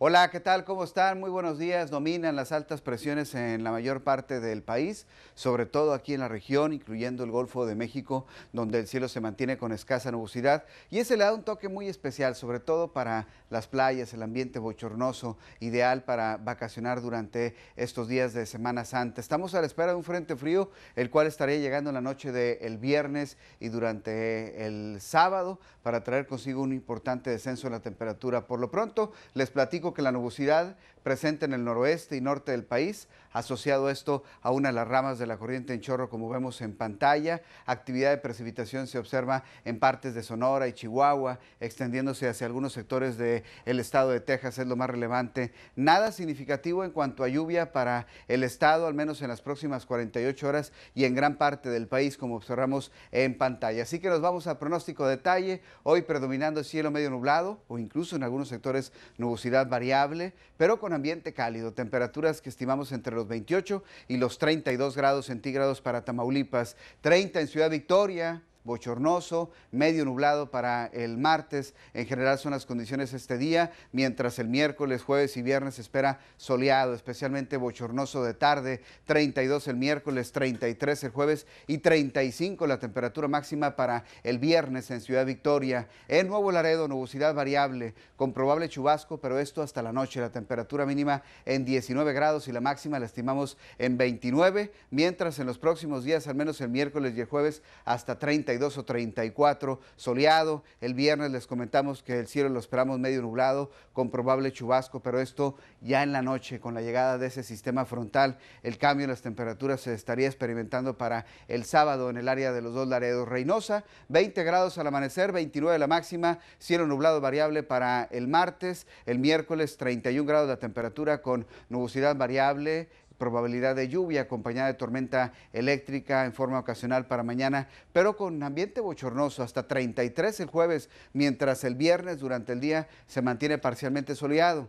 Hola, ¿qué tal? ¿Cómo están? Muy buenos días. Dominan las altas presiones en la mayor parte del país, sobre todo aquí en la región, incluyendo el Golfo de México, donde el cielo se mantiene con escasa nubosidad. Y ese le da un toque muy especial, sobre todo para las playas, el ambiente bochornoso, ideal para vacacionar durante estos días de Semana Santa. Estamos a la espera de un frente frío, el cual estaría llegando en la noche del viernes y durante el sábado para traer consigo un importante descenso en la temperatura. Por lo pronto, les platico que la nubosidad presente en el noroeste y norte del país, asociado esto a una de las ramas de la corriente en chorro como vemos en pantalla. Actividad de precipitación se observa en partes de Sonora y Chihuahua, extendiéndose hacia algunos sectores del estado de Texas, es lo más relevante. Nada significativo en cuanto a lluvia para el estado, al menos en las próximas 48 horas y en gran parte del país, como observamos en pantalla. Así que nos vamos a pronóstico detalle, hoy predominando el cielo medio nublado o incluso en algunos sectores nubosidad va variable, pero con ambiente cálido, temperaturas que estimamos entre los 28 y los 32 grados centígrados para Tamaulipas, 30 en Ciudad Victoria, bochornoso, medio nublado para el martes. En general son las condiciones este día, mientras el miércoles, jueves y viernes espera soleado, especialmente bochornoso de tarde, 32 el miércoles, 33 el jueves y 35 la temperatura máxima para el viernes en Ciudad Victoria. En Nuevo Laredo, nubosidad variable, con probable chubasco, pero esto hasta la noche. La temperatura mínima en 19 grados y la máxima la estimamos en 29, mientras en los próximos días, al menos el miércoles y el jueves, hasta 30 32 o 34, soleado. El viernes les comentamos que el cielo lo esperamos medio nublado, con probable chubasco, pero esto ya en la noche, con la llegada de ese sistema frontal, el cambio en las temperaturas se estaría experimentando para el sábado en el área de los dos Laredos. Reynosa, 20 grados al amanecer, 29 la máxima, cielo nublado variable para el martes, el miércoles 31 grados la temperatura con nubosidad variable, probabilidad de lluvia acompañada de tormenta eléctrica en forma ocasional para mañana, pero con ambiente bochornoso hasta 33 el jueves, mientras el viernes durante el día se mantiene parcialmente soleado.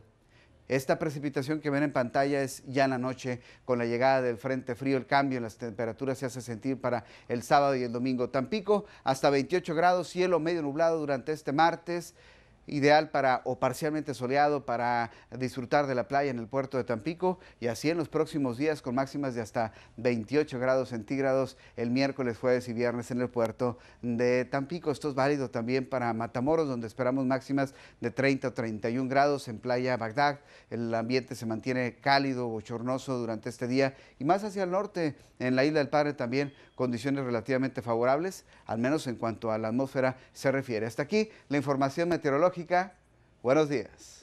Esta precipitación que ven en pantalla es ya en la noche con la llegada del frente frío, el cambio en las temperaturas se hace sentir para el sábado y el domingo. Tampico hasta 28 grados, cielo medio nublado durante este martes, ideal para o parcialmente soleado para disfrutar de la playa en el puerto de Tampico y así en los próximos días con máximas de hasta 28 grados centígrados el miércoles, jueves y viernes en el puerto de Tampico. Esto es válido también para Matamoros donde esperamos máximas de 30 o 31 grados en playa Bagdad. El ambiente se mantiene cálido, chornoso durante este día y más hacia el norte en la isla del Padre también condiciones relativamente favorables, al menos en cuanto a la atmósfera se refiere. Hasta aquí la información meteorológica Buenos días.